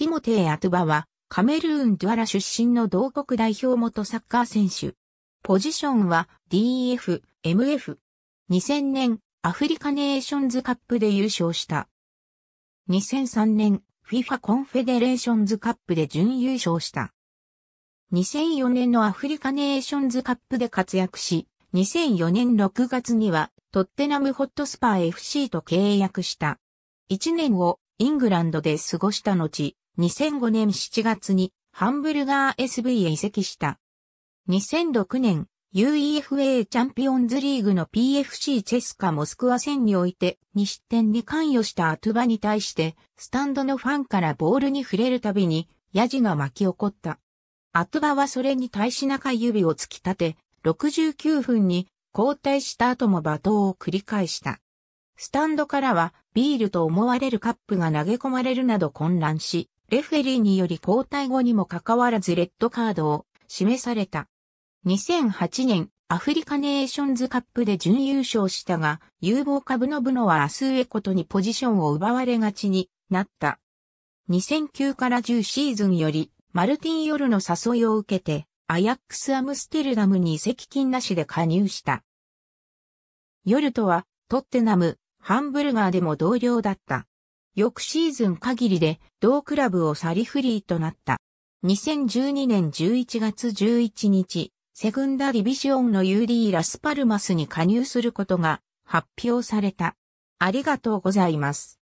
ティモテー・アトゥバは、カメルーン・ドゥアラ出身の同国代表元サッカー選手。ポジションは DF、MF。2000年、アフリカネーションズカップで優勝した。2003年、FIFA コンフェデレーションズカップで準優勝した。2004年のアフリカネーションズカップで活躍し、2004年6月にはトッテナムホットスパー FC と契約した。1年をイングランドで過ごした後、2005年7月にハンブルガー SV へ移籍した。2006年、UEFA チャンピオンズリーグの PFC チェスカモスクワ戦において2失点に関与したアトゥバに対してスタンドのファンからボールに触れるたびにヤジが巻き起こった。アトゥバはそれに対し中指を突き立て69分に交代した後も罵倒を繰り返した。スタンドからはビールと思われるカップが投げ込まれるなど混乱し、レフェリーにより交代後にもかかわらずレッドカードを示された。2008年アフリカネーションズカップで準優勝したが、有望株のブノはアスエコトにポジションを奪われがちになった。2009から10シーズンより、マルティン夜の誘いを受けて、アヤックスアムステルダムに移籍金なしで加入した。夜とは、トッテナム、ハンブルガーでも同僚だった。翌シーズン限りで同クラブを去りフリーとなった。2012年11月11日、セグンダディビジオンの UD ラスパルマスに加入することが発表された。ありがとうございます。